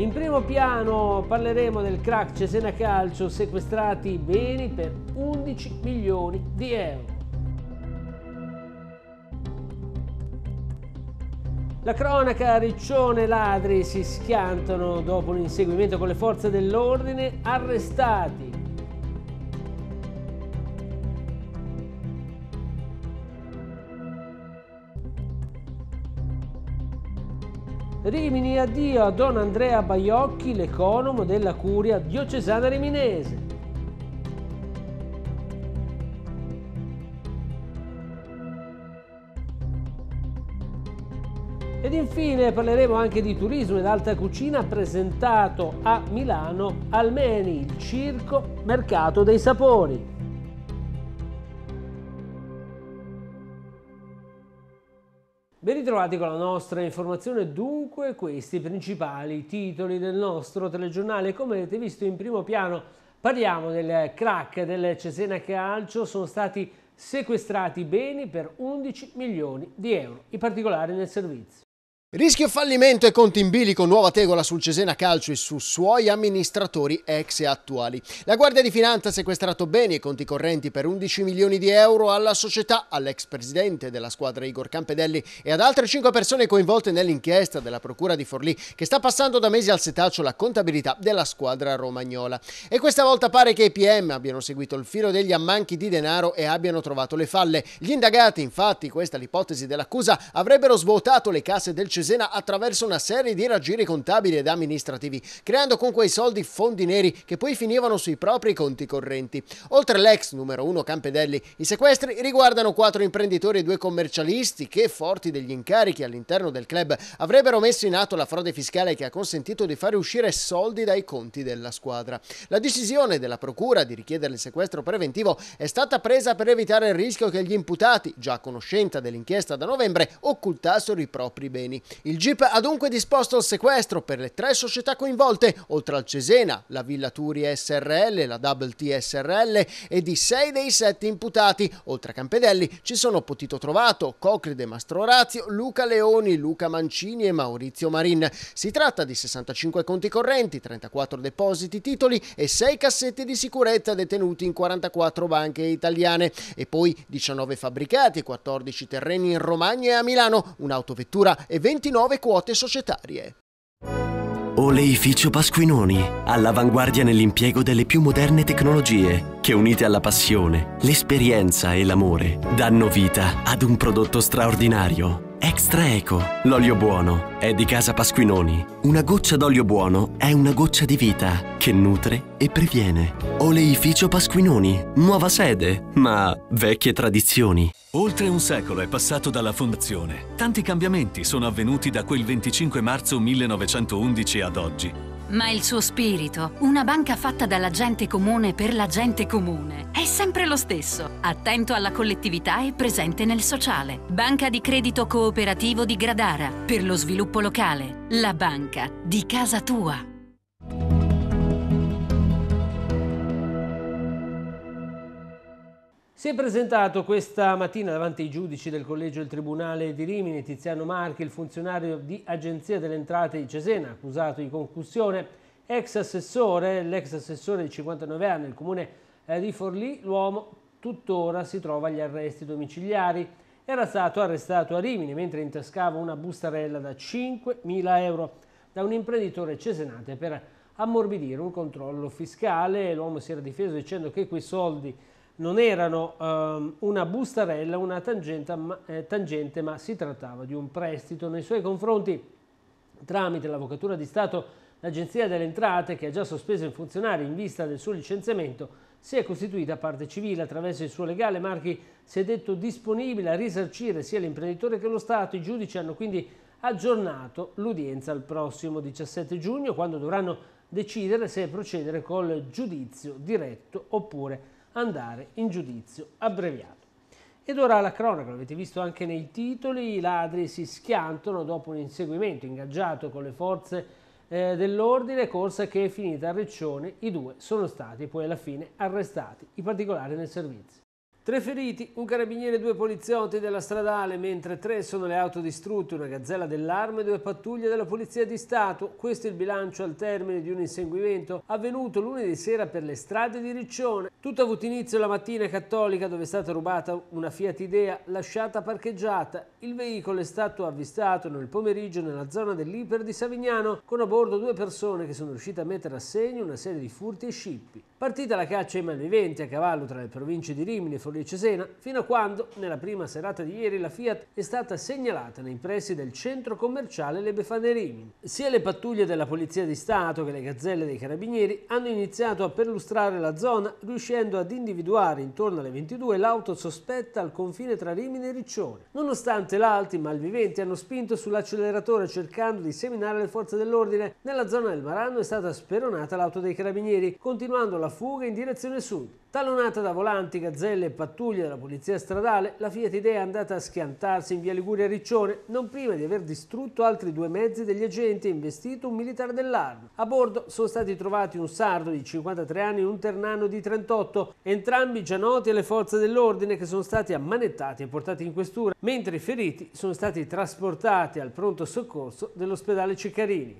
In primo piano parleremo del crack Cesena Calcio, sequestrati beni per 11 milioni di euro. La cronaca Riccione ladri si schiantano dopo un inseguimento con le forze dell'ordine, arrestati Rimini addio a Don Andrea Baiocchi, l'economo della curia diocesana riminese. Ed infine parleremo anche di turismo ed alta cucina presentato a Milano Almeni, il circo mercato dei sapori. Bentrovati con la nostra informazione, dunque questi i principali titoli del nostro telegiornale, come avete visto in primo piano parliamo del crack del Cesena Calcio, sono stati sequestrati beni per 11 milioni di euro, i particolari nel servizio. Rischio fallimento e conti in bilico, nuova tegola sul Cesena Calcio e su suoi amministratori ex e attuali. La Guardia di Finanza ha sequestrato beni e conti correnti per 11 milioni di euro alla società, all'ex presidente della squadra Igor Campedelli e ad altre 5 persone coinvolte nell'inchiesta della Procura di Forlì che sta passando da mesi al setaccio la contabilità della squadra romagnola. E questa volta pare che i PM abbiano seguito il filo degli ammanchi di denaro e abbiano trovato le falle. Gli indagati, infatti, questa è l'ipotesi dell'accusa, avrebbero svuotato le casse del Cesena Cesena attraverso una serie di raggiri contabili ed amministrativi, creando con quei soldi fondi neri che poi finivano sui propri conti correnti. Oltre l'ex numero 1 Campedelli, i sequestri riguardano quattro imprenditori e due commercialisti che, forti degli incarichi all'interno del club, avrebbero messo in atto la frode fiscale che ha consentito di fare uscire soldi dai conti della squadra. La decisione della procura di richiedere il sequestro preventivo è stata presa per evitare il rischio che gli imputati, già a conoscenza dell'inchiesta da novembre, occultassero i propri beni. Il GIP ha dunque disposto il sequestro per le tre società coinvolte, oltre al Cesena, la Villa Turi SRL, la Double T SRL e di sei dei sette imputati. Oltre a Campedelli ci sono Potito Trovato, Cocride Mastro Orazio, Luca Leoni, Luca Mancini e Maurizio Marin. Si tratta di 65 conti correnti, 34 depositi titoli e 6 cassetti di sicurezza detenuti in 44 banche italiane e poi 19 fabbricati, 14 terreni in Romagna e a Milano, un'autovettura e 20 29 quote societarie. Oleificio Pasquinoni, all'avanguardia nell'impiego delle più moderne tecnologie, che unite alla passione, l'esperienza e l'amore, danno vita ad un prodotto straordinario Straeco, l'olio buono, è di casa Pasquinoni. Una goccia d'olio buono è una goccia di vita che nutre e previene. Oleificio Pasquinoni, nuova sede, ma vecchie tradizioni. Oltre un secolo è passato dalla fondazione. Tanti cambiamenti sono avvenuti da quel 25 marzo 1911 ad oggi. Ma il suo spirito, una banca fatta dalla gente comune per la gente comune, è sempre lo stesso, attento alla collettività e presente nel sociale. Banca di credito cooperativo di Gradara, per lo sviluppo locale, la banca di casa tua. Si è presentato questa mattina davanti ai giudici del Collegio del Tribunale di Rimini Tiziano Marchi, il funzionario di Agenzia delle Entrate di Cesena, accusato di concussione, ex assessore, l'ex assessore di 59 anni nel comune eh, di Forlì, l'uomo tuttora si trova agli arresti domiciliari. Era stato arrestato a Rimini mentre intascava una bustarella da 5.000 euro da un imprenditore cesenate per ammorbidire un controllo fiscale. L'uomo si era difeso dicendo che quei soldi non erano um, una bustarella, una tangente ma, eh, tangente, ma si trattava di un prestito. Nei suoi confronti, tramite l'Avvocatura di Stato, l'Agenzia delle Entrate, che ha già sospeso in funzionari in vista del suo licenziamento, si è costituita parte civile attraverso il suo legale Marchi si è detto disponibile a risarcire sia l'imprenditore che lo Stato. I giudici hanno quindi aggiornato l'udienza al prossimo 17 giugno quando dovranno decidere se procedere col giudizio diretto oppure andare in giudizio abbreviato. Ed ora la cronaca, l'avete visto anche nei titoli, i ladri si schiantano dopo un inseguimento ingaggiato con le forze eh, dell'ordine, corsa che è finita a Riccione, i due sono stati poi alla fine arrestati, i particolari nel servizio. Tre feriti, un carabiniere e due poliziotti della stradale, mentre tre sono le auto distrutte, una gazzella dell'arma e due pattuglie della Polizia di Stato. Questo è il bilancio al termine di un inseguimento avvenuto lunedì sera per le strade di Riccione. Tutto ha avuto inizio la mattina cattolica dove è stata rubata una Fiat Idea lasciata parcheggiata. Il veicolo è stato avvistato nel pomeriggio nella zona dell'Iper di Savignano con a bordo due persone che sono riuscite a mettere a segno una serie di furti e scippi. Partita la caccia ai malviventi a cavallo tra le province di Rimini e Forlì Cesena, fino a quando, nella prima serata di ieri, la Fiat è stata segnalata nei pressi del centro commerciale Le Befane Rimini. Sia le pattuglie della Polizia di Stato che le gazzelle dei carabinieri hanno iniziato a perlustrare la zona, riuscendo ad individuare intorno alle 22 l'auto sospetta al confine tra Rimini e Riccione. Nonostante l'alti, i malviventi hanno spinto sull'acceleratore cercando di seminare le forze dell'ordine. Nella zona del Maranno è stata speronata l'auto dei carabinieri, continuando la fuga in direzione sud. Talonata da volanti, gazzelle e pattuglie della polizia stradale, la Fiat Idea è andata a schiantarsi in via Liguria Riccione, non prima di aver distrutto altri due mezzi degli agenti e investito un militare dell'arma. A bordo sono stati trovati un sardo di 53 anni e un ternano di 38, entrambi già noti alle forze dell'ordine che sono stati ammanettati e portati in questura, mentre i feriti sono stati trasportati al pronto soccorso dell'ospedale Ciccarini.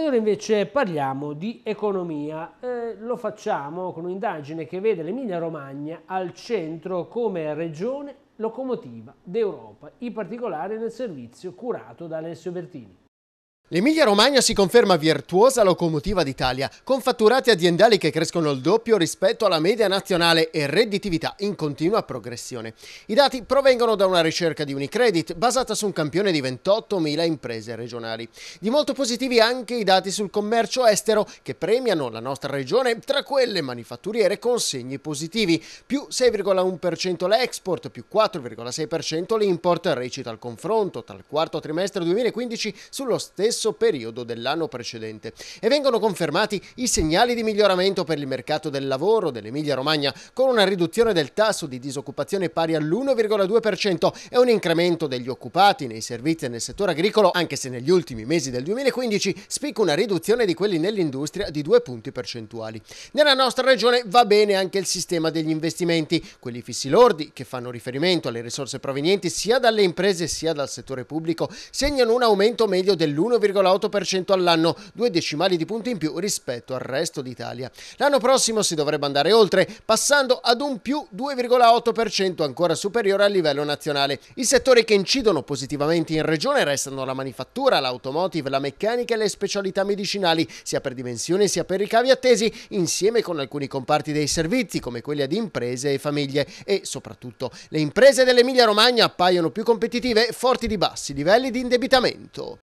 E ora invece parliamo di economia. Eh, lo facciamo con un'indagine che vede l'Emilia Romagna al centro come regione locomotiva d'Europa, in particolare nel servizio curato da Alessio Bertini. L'Emilia Romagna si conferma virtuosa locomotiva d'Italia, con fatturati aziendali che crescono il doppio rispetto alla media nazionale e redditività in continua progressione. I dati provengono da una ricerca di Unicredit basata su un campione di 28.000 imprese regionali. Di molto positivi anche i dati sul commercio estero che premiano la nostra regione tra quelle manifatturiere con segni positivi, più 6,1% l'export, più 4,6% l'import, recita al confronto tra il quarto trimestre 2015 sullo stesso stesso periodo dell'anno precedente e vengono confermati i segnali di miglioramento per il mercato del lavoro dell'Emilia Romagna con una riduzione del tasso di disoccupazione pari all'1,2% e un incremento degli occupati nei servizi e nel settore agricolo anche se negli ultimi mesi del 2015 spicca una riduzione di quelli nell'industria di due punti percentuali. Nella nostra regione va bene anche il sistema degli investimenti, quelli fissi lordi che fanno riferimento alle risorse provenienti sia dalle imprese sia dal settore pubblico segnano un aumento medio dell'1,2% 2,8% all'anno, due decimali di punti in più rispetto al resto d'Italia. L'anno prossimo si dovrebbe andare oltre, passando ad un più 2,8% ancora superiore a livello nazionale. I settori che incidono positivamente in regione restano la manifattura, l'automotive, la meccanica e le specialità medicinali, sia per dimensioni sia per ricavi attesi, insieme con alcuni comparti dei servizi come quelli ad imprese e famiglie e soprattutto le imprese dell'Emilia Romagna appaiono più competitive forti di bassi livelli di indebitamento.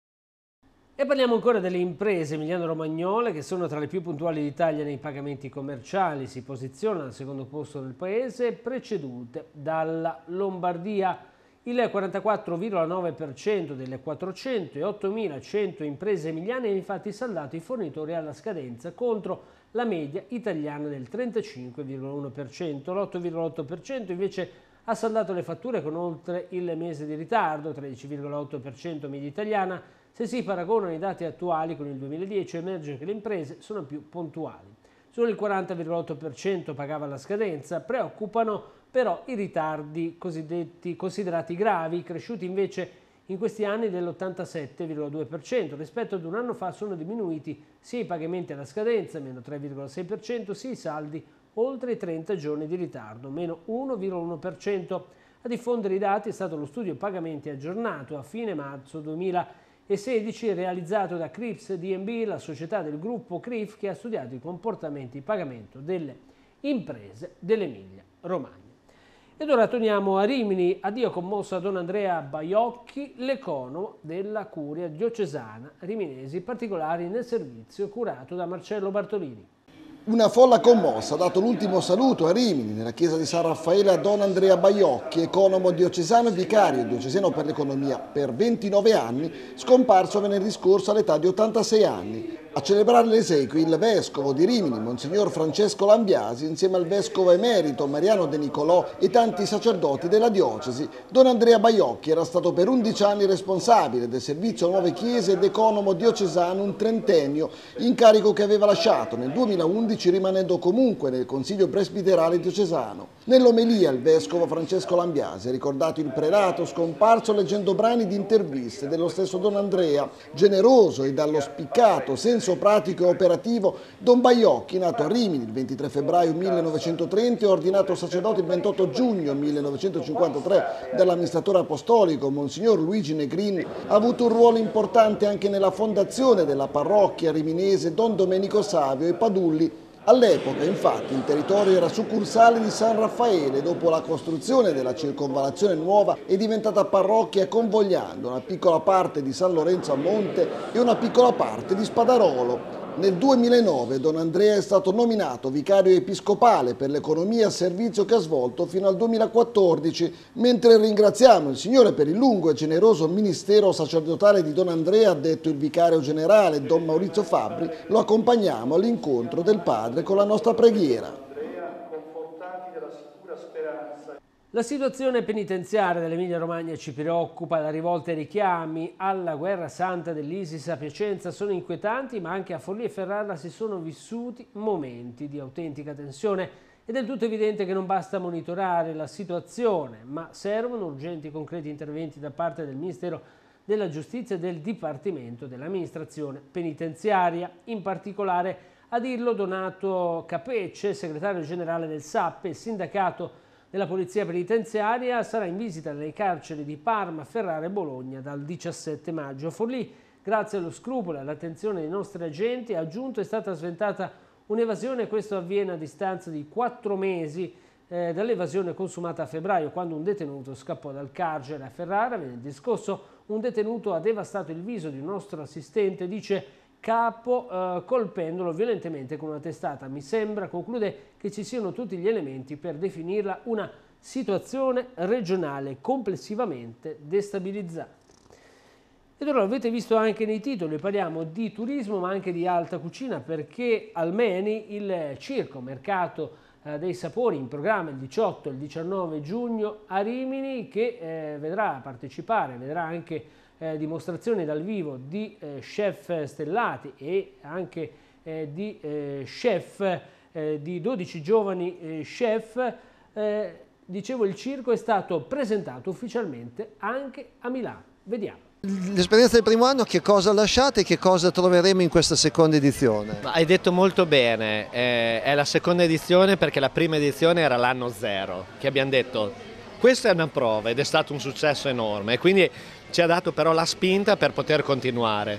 E parliamo ancora delle imprese emiliano-romagnole che sono tra le più puntuali d'Italia nei pagamenti commerciali, si posizionano al secondo posto del paese, precedute dalla Lombardia. Il 44,9% delle 408.100 imprese emiliane ha infatti saldato i fornitori alla scadenza contro la media italiana del 35,1%. L'8,8% invece ha saldato le fatture con oltre il mese di ritardo, 13,8% media italiana, se si paragonano i dati attuali con il 2010 emerge che le imprese sono più puntuali. Solo il 40,8% pagava la scadenza, preoccupano però i ritardi cosiddetti considerati gravi, cresciuti invece in questi anni dell'87,2%, rispetto ad un anno fa sono diminuiti sia i pagamenti alla scadenza, meno 3,6%, sia i saldi oltre i 30 giorni di ritardo, meno 1,1%. A diffondere i dati è stato lo studio pagamenti aggiornato a fine marzo 2020 e 16 realizzato da Crips DNB, la società del gruppo CRIF che ha studiato i comportamenti di pagamento delle imprese dell'Emilia Romagna. Ed ora torniamo a Rimini, addio commossa Don Andrea Baiocchi, l'econo della curia diocesana riminesi, particolari nel servizio curato da Marcello Bartolini. Una folla commossa ha dato l'ultimo saluto a Rimini, nella chiesa di San Raffaele a Don Andrea Baiocchi, economo diocesano e vicario diocesano per l'economia per 29 anni, scomparso venerdì scorso all'età di 86 anni. A celebrare le esequie il vescovo di Rimini, Monsignor Francesco Lambiasi, insieme al vescovo emerito Mariano De Nicolò e tanti sacerdoti della diocesi, Don Andrea Baiocchi era stato per 11 anni responsabile del servizio Nuove Chiese ed economo diocesano un trentennio, incarico che aveva lasciato nel 2011 rimanendo comunque nel Consiglio Presbiterale diocesano. Nell'omelia il vescovo Francesco Lambiasi ha ricordato il prelato scomparso leggendo brani di interviste dello stesso Don Andrea, generoso e dallo spiccato senso senso pratico e operativo, Don Baiocchi, nato a Rimini il 23 febbraio 1930 e ordinato sacerdote il 28 giugno 1953 dall'amministratore apostolico Monsignor Luigi Negrini, ha avuto un ruolo importante anche nella fondazione della parrocchia riminese Don Domenico Savio e Padulli All'epoca infatti il territorio era succursale di San Raffaele, dopo la costruzione della circonvalazione nuova è diventata parrocchia convogliando una piccola parte di San Lorenzo a Monte e una piccola parte di Spadarolo. Nel 2009 Don Andrea è stato nominato vicario episcopale per l'economia servizio che ha svolto fino al 2014, mentre ringraziamo il Signore per il lungo e generoso ministero sacerdotale di Don Andrea, detto il vicario generale Don Maurizio Fabri, lo accompagniamo all'incontro del Padre con la nostra preghiera. La situazione penitenziaria dell'Emilia Romagna ci preoccupa, la rivolta e i richiami alla guerra santa dell'Isis a Piacenza sono inquietanti, ma anche a Forlì e Ferrara si sono vissuti momenti di autentica tensione. Ed È del tutto evidente che non basta monitorare la situazione, ma servono urgenti e concreti interventi da parte del Ministero della Giustizia e del Dipartimento dell'Amministrazione Penitenziaria, in particolare a dirlo Donato Capecce, segretario generale del SAP e sindacato della Polizia Penitenziaria sarà in visita nelle carceri di Parma, Ferrara e Bologna dal 17 maggio. Forlì, grazie allo scrupolo e all'attenzione dei nostri agenti, aggiunto è stata sventata un'evasione, questo avviene a distanza di quattro mesi eh, dall'evasione consumata a febbraio, quando un detenuto scappò dal carcere a Ferrara. Venerdì scorso un detenuto ha devastato il viso di un nostro assistente, dice capo eh, colpendolo violentemente con una testata. Mi sembra, conclude, che ci siano tutti gli elementi per definirla una situazione regionale complessivamente destabilizzante. Ed ora l'avete visto anche nei titoli, parliamo di turismo ma anche di alta cucina perché Almeni il circo, mercato eh, dei sapori in programma il 18 e il 19 giugno a Rimini che eh, vedrà partecipare, vedrà anche eh, dimostrazioni dal vivo di eh, chef stellati e anche eh, di eh, chef, eh, di 12 giovani eh, chef, dicevo il circo è stato presentato ufficialmente anche a Milano. Vediamo. L'esperienza del primo anno che cosa lasciate e che cosa troveremo in questa seconda edizione? Hai detto molto bene, è la seconda edizione perché la prima edizione era l'anno zero, che abbiamo detto questa è una prova ed è stato un successo enorme, quindi ci ha dato però la spinta per poter continuare.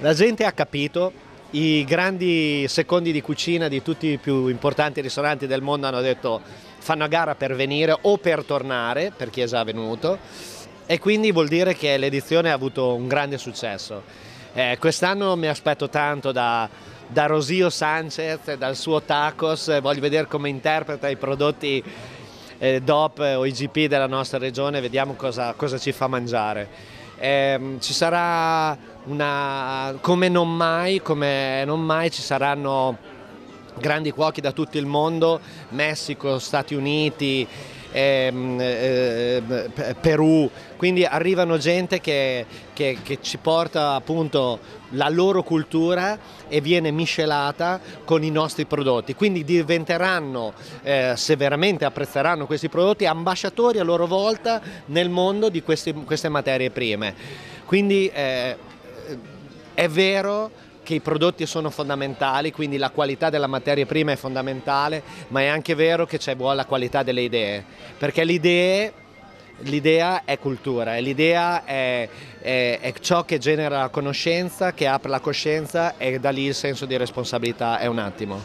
La gente ha capito, i grandi secondi di cucina di tutti i più importanti ristoranti del mondo hanno detto fanno a gara per venire o per tornare, per chi è già venuto, e quindi vuol dire che l'edizione ha avuto un grande successo. Eh, quest'anno mi aspetto tanto da, da Rosio Sanchez, dal suo tacos, voglio vedere come interpreta i prodotti eh, DOP o IGP della nostra regione, vediamo cosa, cosa ci fa mangiare. Eh, ci sarà una, come non mai, come non mai ci saranno grandi cuochi da tutto il mondo, Messico, Stati Uniti, ehm, ehm, Perù, quindi arrivano gente che, che, che, ci porta appunto la loro cultura e viene miscelata con i nostri prodotti, quindi diventeranno, eh, se veramente apprezzeranno questi prodotti, ambasciatori a loro volta nel mondo di questi, queste materie prime. Quindi eh, è vero che i prodotti sono fondamentali, quindi la qualità della materia prima è fondamentale, ma è anche vero che c'è buona qualità delle idee, perché l'idea l'idea è cultura e l'idea è, è, è, ciò che genera la conoscenza, che apre la coscienza e da lì il senso di responsabilità è un attimo.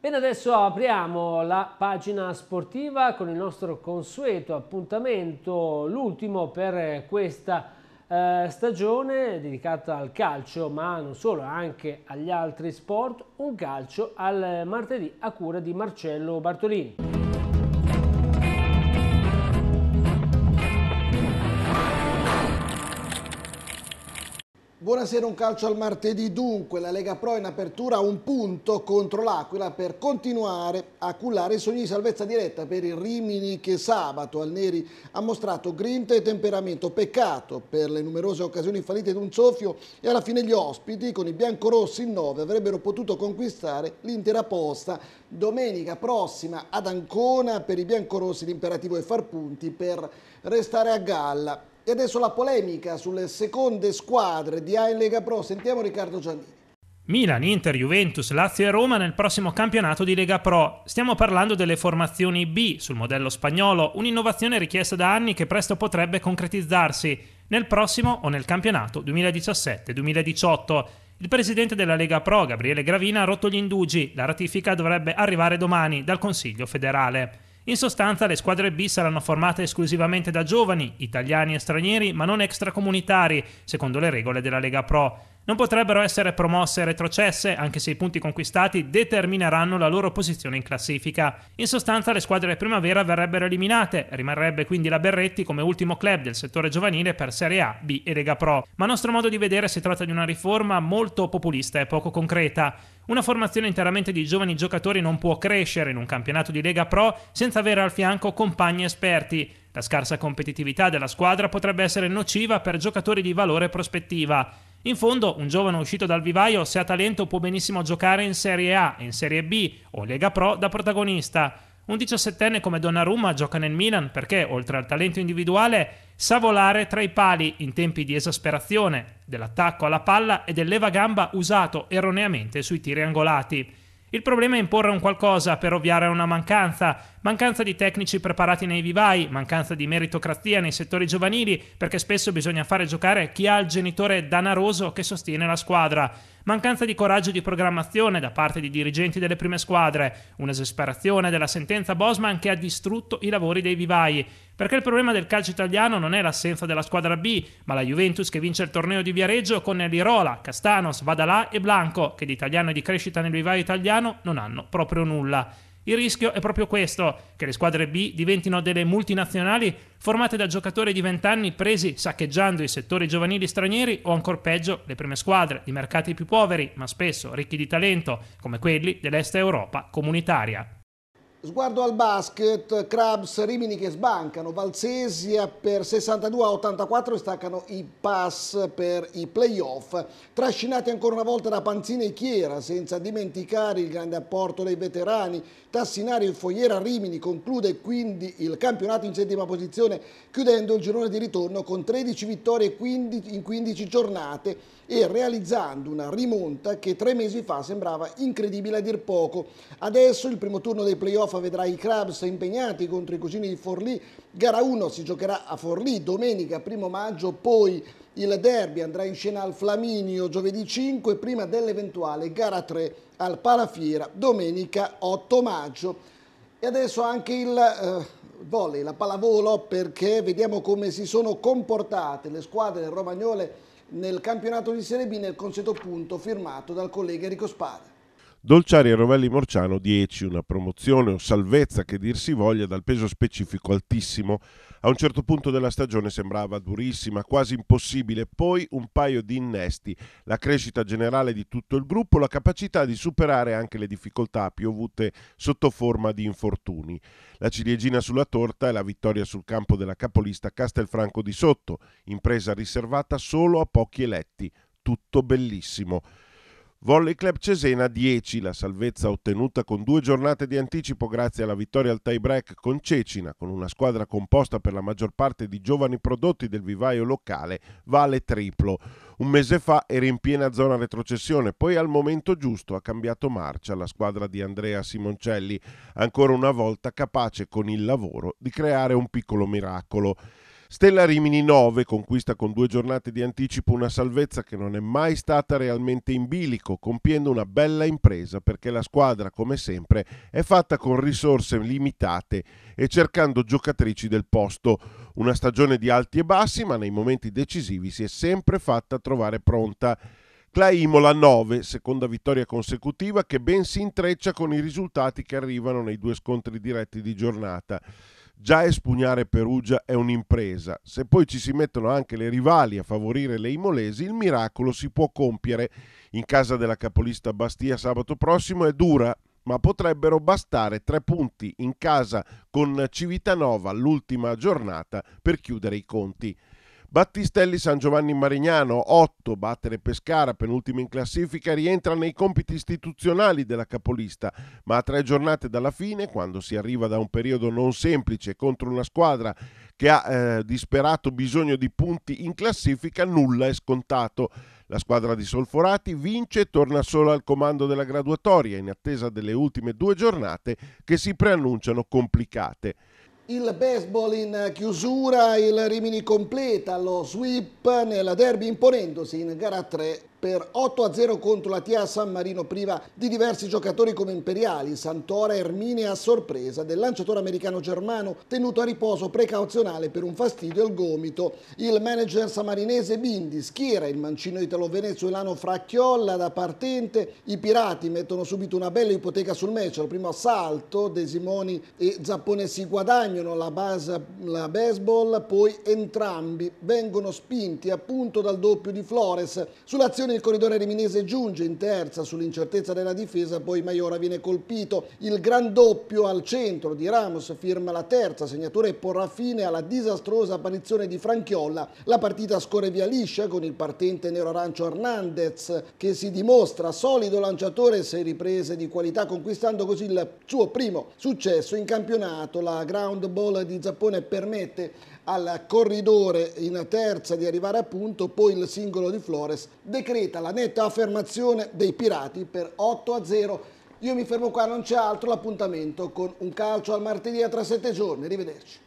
Bene, adesso apriamo la pagina sportiva con il nostro consueto appuntamento, l'ultimo per questa eh, stagione dedicata al calcio, ma non solo, anche agli altri sport, un calcio al eh, martedì a cura di Marcello Bartolini. Buonasera, un calcio al martedì dunque. La Lega Pro in apertura un punto contro l'Aquila per continuare a cullare i sogni di salvezza diretta per il Rimini che sabato al Neri ha mostrato grinta e temperamento. Peccato per le numerose occasioni fallite d'un soffio e alla fine gli ospiti con i biancorossi in nove avrebbero potuto conquistare l'intera posta. Domenica prossima ad Ancona per i biancorossi l'imperativo è far punti per restare a galla. E adesso la polemica sulle seconde squadre di A in Lega Pro. Sentiamo Riccardo Giannini. Milan, Inter, Juventus, Lazio e Roma nel prossimo campionato di Lega Pro. Stiamo parlando delle formazioni B sul modello spagnolo, un'innovazione richiesta da anni che presto potrebbe concretizzarsi nel prossimo o nel campionato 2017-2018. Il presidente della Lega Pro, Gabriele Gravina, ha rotto gli indugi. La ratifica dovrebbe arrivare domani dal Consiglio federale. In sostanza le squadre B saranno formate esclusivamente da giovani, italiani e stranieri, ma non extracomunitari, secondo le regole della Lega Pro. Non potrebbero essere promosse e retrocesse, anche se i punti conquistati determineranno la loro posizione in classifica. In sostanza le squadre primavera verrebbero eliminate, rimarrebbe quindi la Berretti come ultimo club del settore giovanile per Serie A, B e Lega Pro. Ma a nostro modo di vedere si tratta di una riforma molto populista e poco concreta. Una formazione interamente di giovani giocatori non può crescere in un campionato di Lega Pro senza avere al fianco compagni esperti. La scarsa competitività della squadra potrebbe essere nociva per giocatori di valore e prospettiva. In fondo, un giovane uscito dal vivaio, se ha talento, può benissimo giocare in Serie A, in Serie B o Lega Pro da protagonista. Un 17enne come Donnarumma gioca nel Milan perché, oltre al talento individuale, sa volare tra i pali in tempi di esasperazione, dell'attacco alla palla e dell'eva gamba usato erroneamente sui tiri angolati. Il problema è imporre un qualcosa per ovviare a una mancanza, mancanza di tecnici preparati nei vivai, mancanza di meritocrazia nei settori giovanili, perché spesso bisogna fare giocare chi ha il genitore danaroso che sostiene la squadra mancanza di coraggio di programmazione da parte di dirigenti delle prime squadre, un'esasperazione della sentenza Bosman che ha distrutto i lavori dei vivai. Perché il problema del calcio italiano non è l'assenza della squadra B, ma la Juventus che vince il torneo di Viareggio con Lirola, Castanos, Vadalà e Blanco, che di italiano e di crescita nel vivaio italiano non hanno proprio nulla. Il rischio è proprio questo, che le squadre B diventino delle multinazionali formate da giocatori di 20 anni presi saccheggiando i settori giovanili stranieri o ancora peggio le prime squadre di mercati più poveri, ma spesso ricchi di talento, come quelli dell'Est Europa comunitaria. Sguardo al basket, Krabs, Rimini che sbancano, Valsesia per 62 a 84 e staccano i pass per i playoff, trascinati ancora una volta da Panzina e Chiera, senza dimenticare il grande apporto dei veterani, Tassinari e Fogliera Rimini conclude quindi il campionato in settima posizione, chiudendo il girone di ritorno con 13 vittorie in 15 giornate e realizzando una rimonta che tre mesi fa sembrava incredibile a dir poco. Adesso il primo turno dei playoff vedrà i Crabs impegnati contro i cugini di Forlì. Gara 1 si giocherà a Forlì domenica 1 maggio, poi il derby andrà in scena al Flaminio giovedì 5 prima dell'eventuale gara 3 al Palafiera domenica 8 maggio. E adesso anche il eh, volley, la pallavolo perché vediamo come si sono comportate le squadre romagnole nel campionato di Serie B nel consueto punto firmato dal collega Enrico Spada. Dolciari e Rovelli Morciano 10, una promozione o salvezza che dir si voglia dal peso specifico altissimo. A un certo punto della stagione sembrava durissima, quasi impossibile, poi un paio di innesti, la crescita generale di tutto il gruppo, la capacità di superare anche le difficoltà piovute sotto forma di infortuni. La ciliegina sulla torta è la vittoria sul campo della capolista Castelfranco di Sotto, impresa riservata solo a pochi eletti. Tutto bellissimo. Volley Club Cesena 10, la salvezza ottenuta con due giornate di anticipo grazie alla vittoria al tie-break con Cecina, con una squadra composta per la maggior parte di giovani prodotti del vivaio locale, vale triplo. Un mese fa era in piena zona retrocessione, poi al momento giusto ha cambiato marcia la squadra di Andrea Simoncelli, ancora una volta capace con il lavoro di creare un piccolo miracolo. Stella Rimini 9 conquista con due giornate di anticipo una salvezza che non è mai stata realmente in bilico, compiendo una bella impresa perché la squadra, come sempre, è fatta con risorse limitate e cercando giocatrici del posto. Una stagione di alti e bassi, ma nei momenti decisivi si è sempre fatta trovare pronta. Claimola 9, seconda vittoria consecutiva che ben si intreccia con i risultati che arrivano nei due scontri diretti di giornata. Già espugnare Perugia è un'impresa. Se poi ci si mettono anche le rivali a favorire le imolesi, il miracolo si può compiere. In casa della capolista Bastia sabato prossimo è dura, ma potrebbero bastare tre punti in casa con Civitanova l'ultima giornata per chiudere i conti. Battistelli San Giovanni Marignano, 8, battere Pescara, penultimo in classifica, rientra nei compiti istituzionali della capolista, ma a tre giornate dalla fine, quando si arriva da un periodo non semplice contro una squadra che ha eh, disperato bisogno di punti in classifica, nulla è scontato. La squadra di Solforati vince e torna sola al comando della graduatoria in attesa delle ultime due giornate che si preannunciano complicate. Il baseball in chiusura, il Rimini completa lo sweep nel derby imponendosi in gara 3 per 8-0 contro la TIA San Marino priva di diversi giocatori come Imperiali, Santora, Ermine a sorpresa del lanciatore americano Germano tenuto a riposo precauzionale per un fastidio al gomito. Il manager samarinese Bindi schiera il mancino italo-venezuelano Fracchiolla da partente. I pirati mettono subito una bella ipoteca sul match al primo assalto. Desimoni e Zappone si guadagnano la base la baseball, poi entrambi vengono spinti appunto dal doppio di Flores. Sull'azione il corridore riminese giunge in terza sull'incertezza della difesa, poi Maiora viene colpito. Il gran doppio al centro di Ramos firma la terza segnatura e porrà fine alla disastrosa apparizione di Franchiolla. La partita scorre via liscia con il partente nero-arancio Hernandez che si dimostra solido lanciatore e sei riprese di qualità conquistando così il suo primo successo in campionato. La ground ball di Zappone permette al corridore in terza di arrivare a punto, poi il singolo di Flores decretare concreta la netta affermazione dei pirati per 8 a 0. Io mi fermo qua, non c'è altro, l'appuntamento con un calcio al martedì a tra 7 giorni. Arrivederci.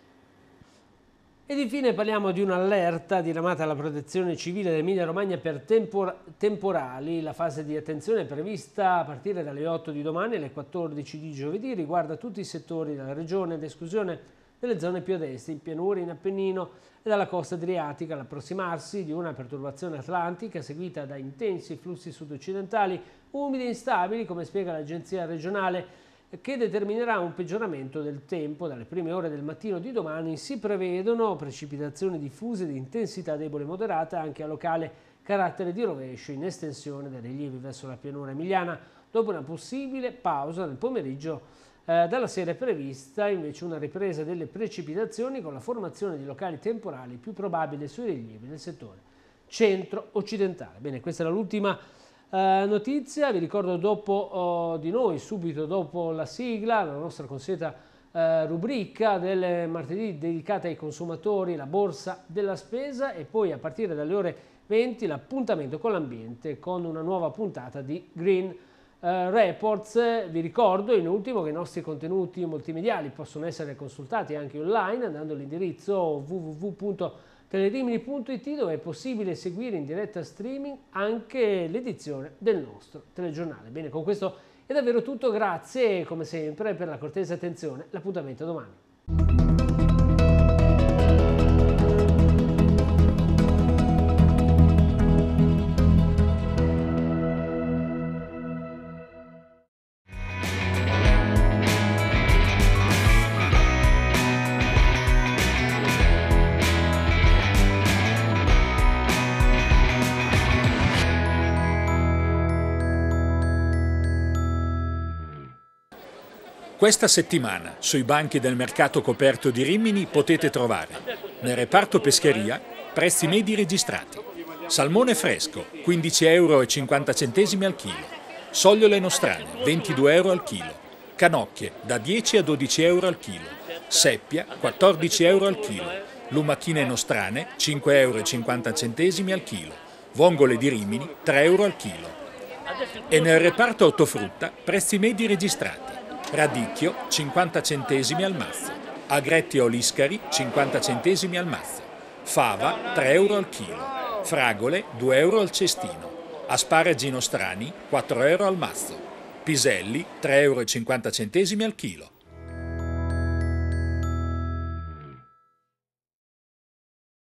Ed infine parliamo di un'allerta diramata alla protezione civile dell'Emilia Romagna per tempor temporali. La fase di attenzione è prevista a partire dalle 8 di domani alle 14 di giovedì, riguarda tutti i settori della regione, ad esclusione nelle zone più ad est, in pianura, in Appennino e dalla costa adriatica, all'approssimarsi di una perturbazione atlantica seguita da intensi flussi sudoccidentali umidi e instabili, come spiega l'agenzia regionale, che determinerà un peggioramento del tempo. Dalle prime ore del mattino di domani si prevedono precipitazioni diffuse di intensità debole e moderata anche a locale carattere di rovescio in estensione dei rilievi verso la pianura emiliana, dopo una possibile pausa nel pomeriggio eh, dalla sera è prevista invece una ripresa delle precipitazioni con la formazione di locali temporali più probabile sui rilievi nel settore centro-occidentale. Bene, questa era l'ultima eh, notizia, vi ricordo dopo oh, di noi, subito dopo la sigla, la nostra consueta eh, rubrica del martedì dedicata ai consumatori, la borsa della spesa e poi a partire dalle ore 20 l'appuntamento con l'ambiente con una nuova puntata di Green Uh, reports, vi ricordo in ultimo che i nostri contenuti multimediali possono essere consultati anche online andando all'indirizzo www.telerimini.it dove è possibile seguire in diretta streaming anche l'edizione del nostro telegiornale. Bene, con questo è davvero tutto, grazie come sempre per la cortese attenzione, l'appuntamento domani. Questa settimana sui banchi del mercato coperto di Rimini potete trovare nel reparto pescheria prezzi medi registrati. Salmone fresco 15,50 euro al chilo, sogliole nostrane 22 euro al chilo, canocchie da 10 a 12 euro al chilo, seppia 14 euro al chilo, lumachine nostrane 5,50 euro al chilo, vongole di Rimini 3 euro al chilo. E nel reparto ortofrutta prezzi medi registrati Radicchio 50 centesimi al mazzo, agretti oliscari 50 centesimi al mazzo, fava 3 euro al chilo, fragole 2 euro al cestino, asparagi nostrani 4 euro al mazzo, piselli 3,50 euro al chilo.